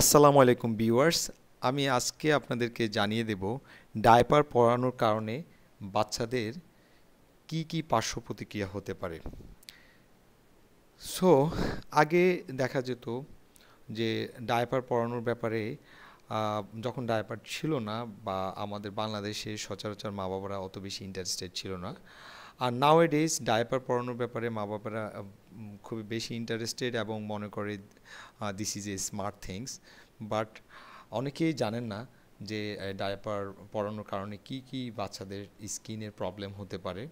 আসসালামু আলাইকুম ভিউয়ার্স আমি আজকে আপনাদেরকে জানিয়ে দেব ডায়পার পরানোর কারণে বাচ্চাদের কি কি পার্শ্ব প্রতিক্রিয়া হতে পারে সো আগে দেখা যেত যে ডায়পার পরানোর ব্যাপারে যখন ডায়পার ছিল না বা আমাদের বাংলাদেশে সচরাচর মা বাবারা অত বেশি ইন্টারেস্টেড ছিল না আর নাও এ ডেজ ডায়পার পরানোর ব্যাপারে মা বাবারা খুবই বেশি ইন্টারেস্টেড এবং মনে করে this is a smart things but অনেকেই জানেন না যে ডায়াপার পরানোর কারণে কি কি বাচ্চাদের স্কিনের প্রবলেম হতে পারে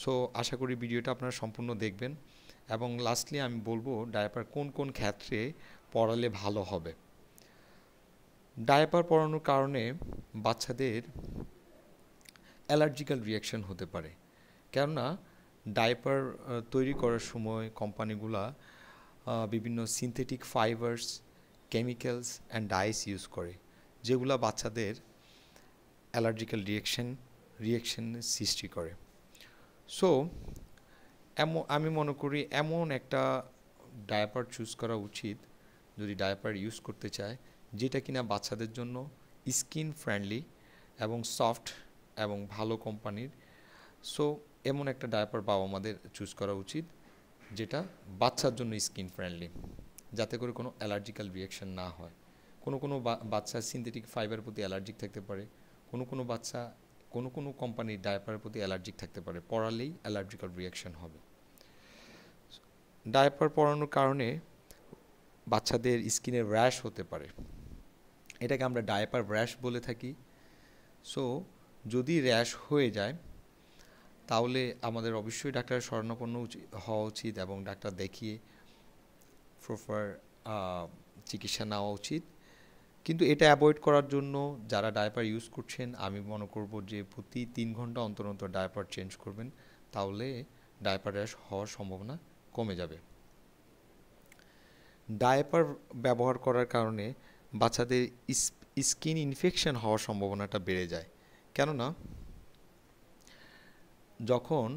সো আশা করি ভিডিওটা আপনারা সম্পূর্ণ দেখবেন এবং লাস্টলি আমি বলবো ডায়াপার কোন কোন ক্ষেত্রে পড়ালে ভালো হবে ডায়াপার পরানোর কারণে বাচ্চাদের অ্যালার্জিক্যাল রিয়াকশন হতে পারে কেননা ডাইপার তৈরি করার সময় কোম্পানিগুলা বিভিন্ন synthetic fibres chemicals and dyes use করে যেগুলো বাচ্চাদের অ্যালার্জিক্যাল রিয়েকশন রিয়েকশন সৃষ্টি করে সো এমন আমি মনে করি এমন একটা ডায়াপার চুজ করা উচিত যদি ডায়াপার ইউজ করতে চায় যেটা কিনা বাচ্চাদের জন্য স্কিন ফ্রেন্ডলি এবং সফট এবং ভালো কোম্পানির সো এমন একটা ডায়াপার বাবা মাদের চুজ করা উচিত যেটা বাচ্চার জন্য স্কিন ফ্রেন্ডলি যাতে করে কোনো অ্যালার্জিক্যাল রিয়াকশান না হয় কোনো কোনো বাচ্চা সিনথেটিক ফাইবার প্রতি অ্যালার্জিক থাকতে পারে কোনো কোনো বাচ্চা কোনো কোনো কোম্পানির ডায়াপারের প্রতি অ্যালার্জিক থাকতে পারে পড়ালেই অ্যালার্জিক্যাল রিয়াকশান হবে ডায়াপার পরানোর কারণে বাচ্চাদের স্কিনে র্যাশ হতে পারে এটাকে আমরা ডায়াপার র্যাশ বলে থাকি সো যদি র্যাশ হয়ে যায় তাহলে আমাদের অবশ্যই ডাক্তারের স্মরণাপন্ন হওয়া উচিত এবং ডাক্তার দেখিয়ে প্রপার চিকিৎসা নেওয়া উচিত কিন্তু এটা অ্যাভয়েড করার জন্য যারা ডায়পার ইউজ করছেন আমি মনে করব যে প্রতি তিন ঘন্টা অন্তর অন্তর ডায়পার চেঞ্জ করবেন তাহলে ডায়পার র্যাশ হওয়ার সম্ভাবনা কমে যাবে ডায়পার ব্যবহার করার কারণে বাচ্চাদের স্কিন ইনফেকশন হওয়ার সম্ভাবনাটা বেড়ে যায় কেননা যখন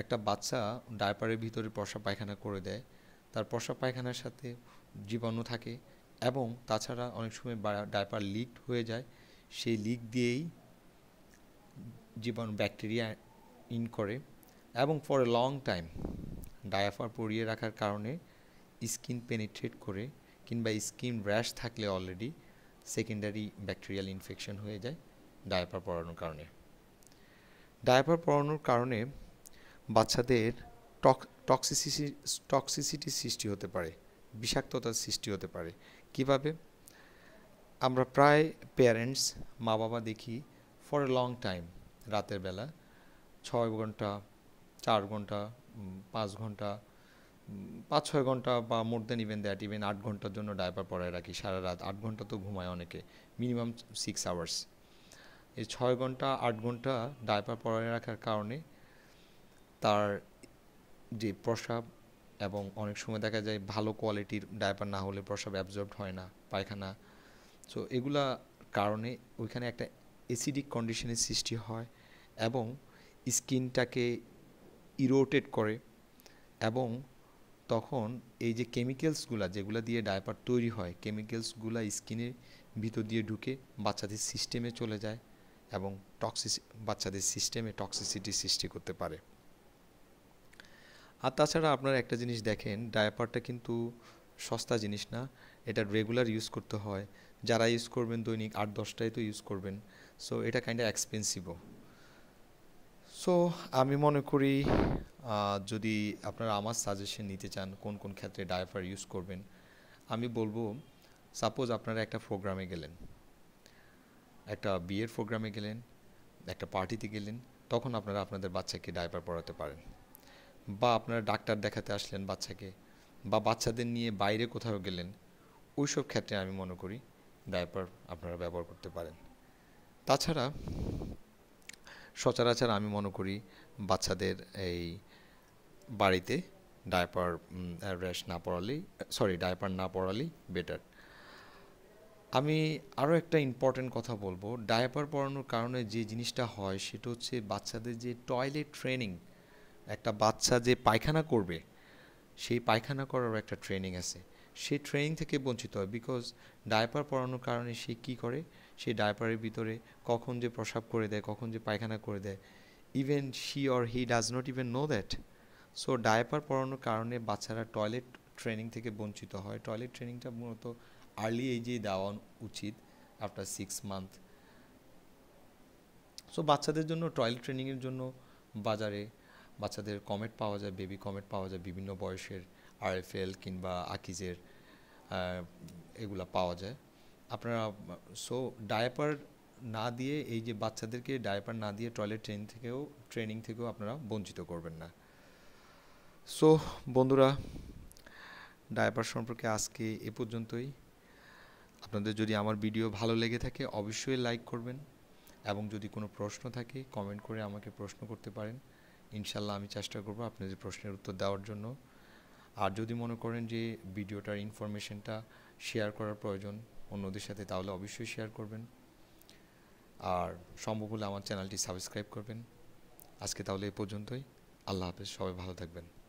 একটা বাচ্চা ডায়াপারের ভিতরে প্রসাব পায়খানা করে দেয় তার প্রসাব পায়খানার সাথে জীবাণু থাকে এবং তাছাড়া অনেক সময় ডায়াপার লিক হয়ে যায় সেই লিক দিয়েই জীবাণু ব্যাকটেরিয়া ইন করে এবং for a long time diaper পরিয়ে রাখার কারণে স্কিন পেনিট্রেট করে কিংবা স্কিন র্যাশ থাকলে অলরেডি সেকেন্ডারি ব্যাকটেরিয়াল ইনফেকশন হয়ে যায় ডায়াপার পরানোর কারণে ডায়াপার পরানোর কারণে বাচ্চাদের টক্সিসিসি টক্সিসিটির সৃষ্টি হতে পারে বিষাক্ততার সৃষ্টি হতে পারে কিভাবে আমরা প্রায় প্যারেন্টস মা বাবা দেখি ফর এ লং টাইম রাতের বেলা ছয় ঘন্টা চার ঘন্টা পাঁচ ঘন্টা পাঁচ ছয় ঘন্টা বা more than even that even আট ঘন্টার জন্য ডায়াপার পরায় রাখি সারা রাত আট ঘন্টা তো ঘুমায় অনেকে মিনিমাম সিক্স আওয়ার্স এই ছয় ঘন্টা আট ঘন্টা ডাইপার পরে রাখার কারণে তার যে প্রস্রাব এবং অনেক সময় দেখা যায় ভালো কোয়ালিটির ডাইপার না হলে প্রস্রাব অ্যাবজর্ব হয় না পায়খানা সো এগুলা কারণে ওইখানে একটা অ্যাসিডিক কন্ডিশনের সৃষ্টি হয় এবং স্কিনটাকে ইরোটেট করে এবং তখন এই যে কেমিক্যালসগুলো যেগুলো দিয়ে ডায়পার তৈরি হয় কেমিক্যালসগুলো স্কিনের ভিতর দিয়ে ঢুকে বাচ্চাদের সিস্টেমে চলে যায় এবং টক্সিসি বাচ্চাদের সিস্টেমে টক্সিসিটি সৃষ্টি করতে পারে আর তাছাড়া আপনারা একটা জিনিস দেখেন ডায়াপারটা কিন্তু সস্তা জিনিস না এটা রেগুলার ইউজ করতে হয় যারা ইউজ করবেন দৈনিক আট দশটায় তো ইউজ করবেন সো এটা কাইন্ড এক্সপেন্সিভও সো আমি মনে করি যদি আপনারা আমার সাজেশন নিতে চান কোন কোন ক্ষেত্রে ডায়াপার ইউজ করবেন আমি বলবো সাপোজ আপনারা একটা প্রোগ্রামে গেলেন একটা বিয়ের প্রোগ্রামে গেলেন একটা পার্টিতে গেলেন তখন আপনারা আপনাদের বাচ্চাকে ডাইপার পরাতে পারেন বা আপনারা ডাক্তার দেখাতে আসলেন বাচ্চাকে বা বাচ্চাদের নিয়ে বাইরে কোথাও গেলেন ওই সব ক্ষেত্রে আমি মনে করি ডাইপার আপনারা ব্যবহার করতে পারেন তাছাড়া সচরাচর আমি মনে করি বাচ্চাদের এই বাড়িতে ডায়পার র্যাশ না পড়ালেই সরি ডায়পার না পড়ালেই বেটার আমি আরও একটা ইম্পর্ট্যান্ট কথা বলবো ডায়াপার পরানোর কারণে যে জিনিসটা হয় সেটা হচ্ছে বাচ্চাদের যে টয়লেট ট্রেনিং একটা বাচ্চা যে পায়খানা করবে সেই পায়খানা করার একটা ট্রেনিং আছে সে ট্রেনিং থেকে বঞ্চিত হয় বিকজ ডায়াপার পরানোর কারণে সে কি করে সে ডায়াপারের ভিতরে কখন যে প্রসাব করে দেয় কখন যে পায়খানা করে দেয় even she or he does not even know that so diaper পরানোর কারণে বাচ্চারা টয়লেট ট্রেনিং থেকে বঞ্চিত হয় টয়লেট ট্রেনিংটা মূলত আর্লি এজে দেওয়া উচিত আফটার সিক্স মান্থ সো বাচ্চাদের জন্য টয়লেট ট্রেনিংয়ের জন্য বাজারে বাচ্চাদের কমেট পাওয়া যায় বেবি কমেট পাওয়া যায় বিভিন্ন বয়সের আরএফএল কিংবা আকিজের এগুলা পাওয়া যায় আপনারা সো ডায়াপার না দিয়ে এই যে বাচ্চাদেরকে ডায়াপার না দিয়ে টয়লেট ট্রেন থেকেও ট্রেনিং থেকেও আপনারা বঞ্চিত করবেন না সো বন্ধুরা ডায়াপার সম্পর্কে আজকে এ পর্যন্তই আপনাদের যদি আমার ভিডিও ভালো লেগে থাকে অবশ্যই লাইক করবেন এবং যদি কোনো প্রশ্ন থাকে কমেন্ট করে আমাকে প্রশ্ন করতে পারেন ইনশাল্লাহ আমি চেষ্টা করব আপনাদের প্রশ্নের উত্তর দেওয়ার জন্য আর যদি মনে করেন যে ভিডিওটার ইনফরমেশনটা শেয়ার করার প্রয়োজন অন্যদের সাথে তাহলে অবশ্যই শেয়ার করবেন আর সম্ভব হলে আমার চ্যানেলটি সাবস্ক্রাইব করবেন আজকে তাহলে এ পর্যন্তই আল্লাহ হাফেজ সবাই ভালো থাকবেন